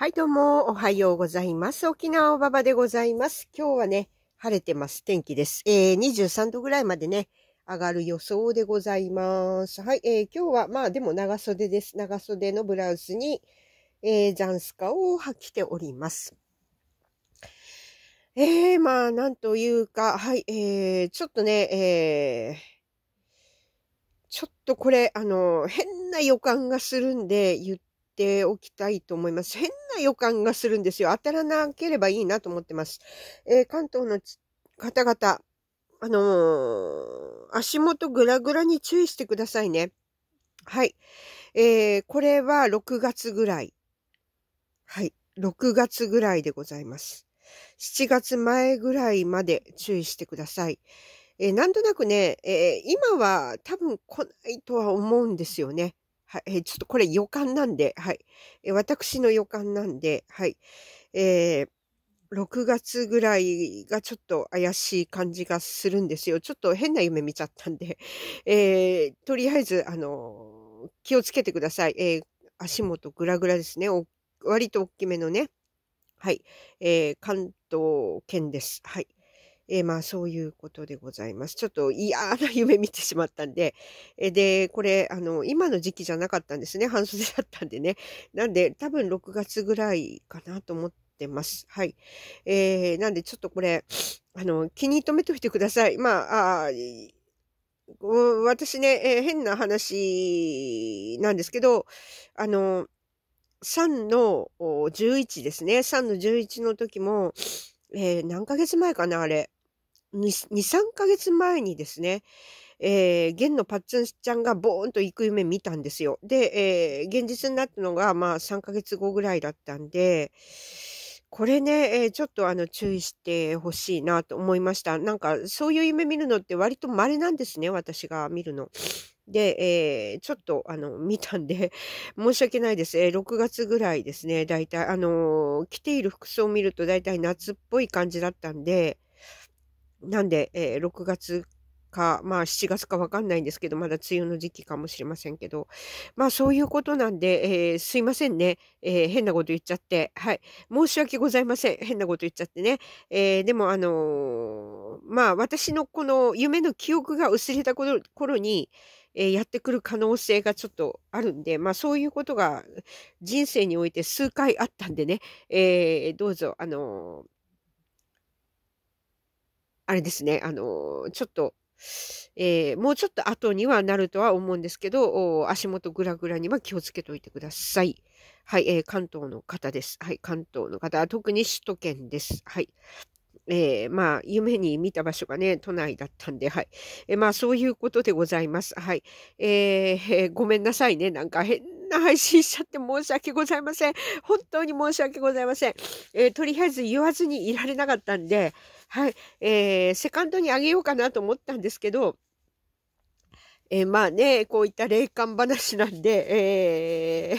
はい、どうも、おはようございます。沖縄おばばでございます。今日はね、晴れてます。天気です。えー、23度ぐらいまでね、上がる予想でございます。はい、えー、今日は、まあでも長袖です。長袖のブラウスに、えー、ザンスカをきております。えー、まあ、なんというか、はい、えー、ちょっとね、えー、ちょっとこれ、あの、変な予感がするんで言っておきたいと思います。変な予感がするんですよ。当たらなければいいなと思ってます。えー、関東の方々、あのー、足元グラグラに注意してくださいね。はい。えー、これは6月ぐらい。はい。6月ぐらいでございます。7月前ぐらいまで注意してください。えー、なんとなくね、えー、今は多分来ないとは思うんですよね。はい、えー、ちょっとこれ予感なんで、はい。え私の予感なんで、はい。えー、6月ぐらいがちょっと怪しい感じがするんですよ。ちょっと変な夢見ちゃったんで、えー、とりあえず、あの、気をつけてください。えー、足元グラグラですね。割と大きめのね。はい。えー、関東圏です。はい。えー、まあそういうことでございます。ちょっと嫌な夢見てしまったんで、えで、これ、あの、今の時期じゃなかったんですね。半袖だったんでね。なんで、多分6月ぐらいかなと思ってます。はい。えー、なんでちょっとこれ、あの、気に留めておいてください。まあ、あ私ね、えー、変な話なんですけど、あの、3の11ですね。3の11の時も、えー、何ヶ月前かな、あれ。2、3ヶ月前にですね、えー、現のパッツンちゃんがボーンと行く夢見たんですよ。で、えー、現実になったのが、まあ、3ヶ月後ぐらいだったんで、これね、えー、ちょっとあの注意してほしいなと思いました。なんかそういう夢見るのって割と稀なんですね、私が見るの。で、えー、ちょっとあの見たんで 申し訳ないです。えー、6月ぐらいですね、大体、あのー、着ている服装を見ると大体夏っぽい感じだったんで、なんで、えー、6月か、まあ7月かわかんないんですけど、まだ梅雨の時期かもしれませんけど、まあそういうことなんで、えー、すいませんね、えー、変なこと言っちゃって、はい、申し訳ございません、変なこと言っちゃってね、えー、でもあのまあ私のこの夢の記憶が薄れた頃頃に、えやってくる可能性がちょっとあるんで、まあそういうことが人生において数回あったんでね、えどうぞ、あのあれですね、あの、ちょっと、えー、もうちょっと後にはなるとは思うんですけど、足元ぐらぐらには気をつけておいてください。はい、えー、関東の方です。はい、関東の方、特に首都圏です。はい。えー、まあ、夢に見た場所がね、都内だったんで、はい。えー、まあ、そういうことでございます。はい。えー、ごめんなさいね。なんか変な配信しちゃって申し訳ございません。本当に申し訳ございません。えとりあえず言わずにいられなかったんで、はい、えー、セカンドにあげようかなと思ったんですけど、えー、まあね、こういった霊感話なんで、え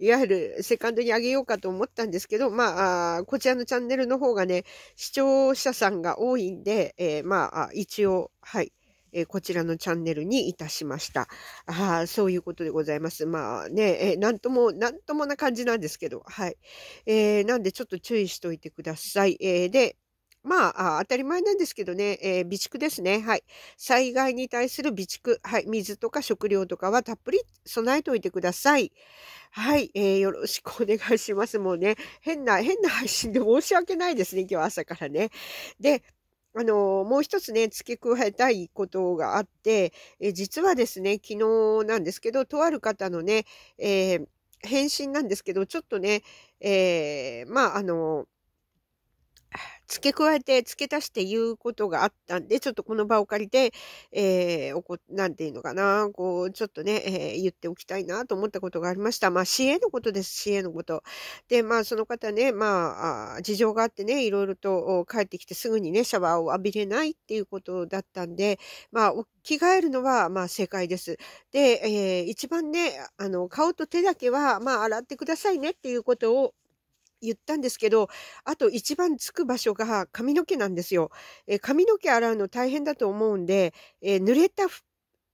ー、いわゆるセカンドにあげようかと思ったんですけど、まあ、あこちらのチャンネルの方がね、視聴者さんが多いんで、えー、まあ、一応、はい、えこちらのチャンネルにいたしました。あそういうことでございます。まあね、えー、なんとも、なんともな感じなんですけど、はい。えー、なんでちょっと注意しといてください。えー、で、まあ、当たり前なんですけどね、えー、備蓄ですね。はい。災害に対する備蓄。はい。水とか食料とかはたっぷり備えておいてください。はい、えー。よろしくお願いします。もうね、変な、変な配信で申し訳ないですね。今日朝からね。で、あのもう一つね、付け加えたいことがあって、え実はですね、昨日なんですけど、とある方のね、えー、返信なんですけど、ちょっとね、えー、まあ、あの付け加えて、付け足して言うことがあったんで、ちょっとこの場を借りて、えー、おこ、なんていうのかな、こう、ちょっとね、えー、言っておきたいなと思ったことがありました。まあ、市営のことです、市営のこと。で、まあ、その方ね、まあ、事情があってね、いろいろと帰ってきてすぐにね、シャワーを浴びれないっていうことだったんで、まあ、着替えるのは、まあ、正解です。で、えー、一番ね、あの、顔と手だけは、まあ、洗ってくださいねっていうことを、言ったんですけど、あと一番つく場所が髪の毛なんですよ。えー、髪の毛洗うの大変だと思うんで、えー、濡れた、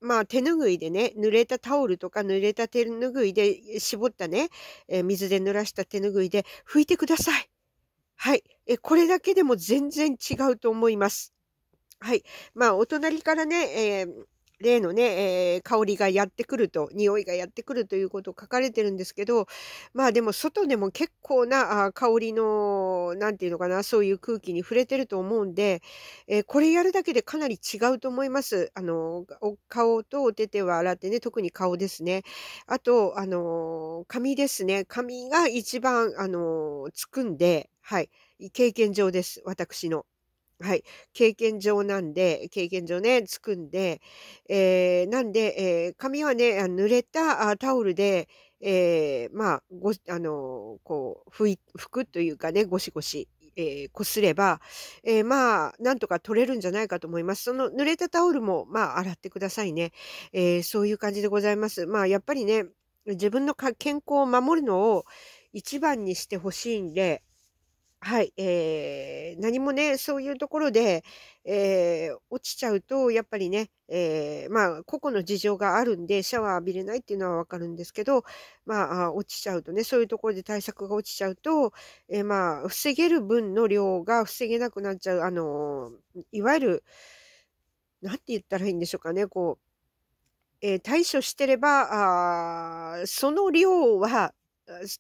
まあ手ぬぐいでね、濡れたタオルとか濡れた手ぬぐいで絞ったね、えー、水で濡らした手ぬぐいで拭いてください。はい。えこれだけでも全然違うと思います。はい。まあ、お隣からね、えー、例のね、えー、香りがやってくると、匂いがやってくるということを書かれてるんですけど、まあでも外でも結構なあ香りの、なんていうのかな、そういう空気に触れてると思うんで、えー、これやるだけでかなり違うと思います。あの、顔とお手手は洗ってね、特に顔ですね。あと、あの、髪ですね。髪が一番、あの、つくんで、はい、経験上です、私の。はい、経験上なんで、経験上ね、つくんで、えー、なんで、えー、髪はね、濡れたタオルで、えー、まあ、ご、あの、こう、拭くというかね、ゴシゴシえー、こすれば、えー、まあ、なんとか取れるんじゃないかと思います。その濡れたタオルも、まあ、洗ってくださいね。えー、そういう感じでございます。まあ、やっぱりね、自分の健康を守るのを一番にしてほしいんで、はい、えー、何もね、そういうところで、えー、落ちちゃうと、やっぱりね、えー、まあ、個々の事情があるんで、シャワー浴びれないっていうのはわかるんですけど、まあ、落ちちゃうとね、そういうところで対策が落ちちゃうと、えー、まあ、防げる分の量が防げなくなっちゃう、あのいわゆる、なんて言ったらいいんでしょうかね、こう、え対処してれば、あその量は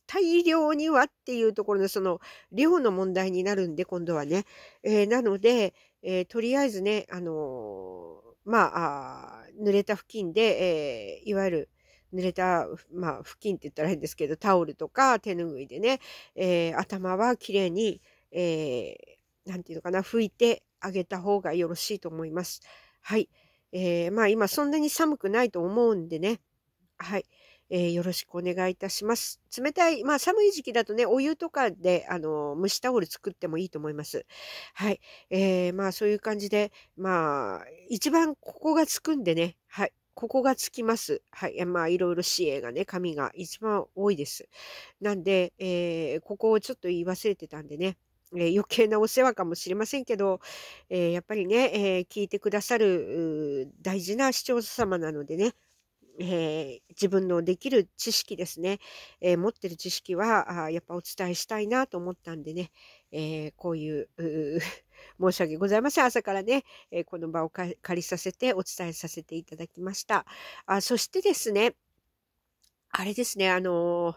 大量にはっていうところのその量の問題になるんで、今度はね。えー、なので、えー、とりあえずね、あのー、まあ濡れた布巾で、えいわゆる、濡れた、まあ、布巾って言ったら変ですけど、タオルとか手ぬぐいでね、えー、頭はきれいに、えー、て言うのかな、拭いてあげた方がよろしいと思います。はい。えー、まあ今そんなに寒くないと思うんでね。はい。えー、よろしくお願いいたします。冷たい、まあ寒い時期だとね、お湯とかで、あの、蒸しタオル作ってもいいと思います。はい。えー、まあそういう感じで、まあ、一番ここがつくんでね、はい。ここがつきます。はい。まあ、いろいろ支援がね、紙が一番多いです。なんで、えー、ここをちょっと言い忘れてたんでね、え余計なお世話かもしれませんけど、えー、やっぱりね、えー、聞いてくださる大事な視聴者様なのでね、えー、自分のできる知識ですね、えー、持ってる知識はあやっぱお伝えしたいなと思ったんでね、えー、こういう 申し訳ございません朝からね、えこの場を借りさせてお伝えさせていただきましたあそしてですねあれですねあの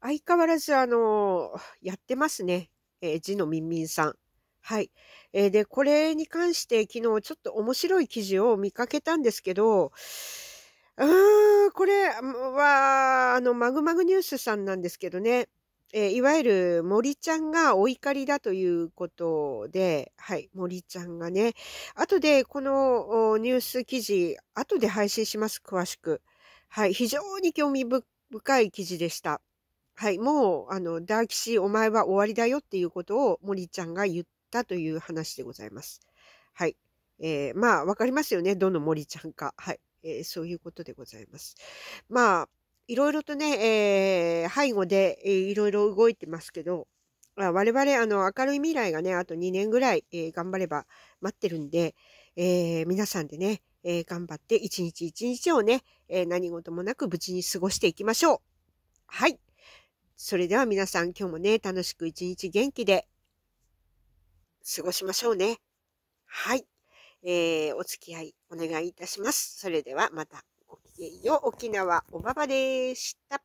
相変わらずあのやってますね、え字のみんみんさんはい。えで、これに関して昨日ちょっと面白い記事を見かけたんですけど、うーん、これは、あの、マグマグニュースさんなんですけどね、えー、いわゆる森ちゃんがお怒りだということで、はい、森ちゃんがね、後でこのニュース記事、後で配信します、詳しく。はい、非常に興味深い記事でした。はい、もう、あの、ダーキシー、お前は終わりだよっていうことを森ちゃんが言ったという話でございます。はい。えー、まあ、わかりますよね、どの森ちゃんか。はい。えー、そういうことでございます。まあ、いろいろとね、えー、背後で、えー、いろいろ動いてますけど、まあ、我々、あの、明るい未来がね、あと2年ぐらい、えー、頑張れば待ってるんで、えー、皆さんでね、えー、頑張って一日一日をね、えー、何事もなく無事に過ごしていきましょう。はい。それでは皆さん今日もね、楽しく一日元気で過ごしましょうね。はい。えー、お付き合いお願いいたします。それではまたごきげんよう。沖縄おばばでした。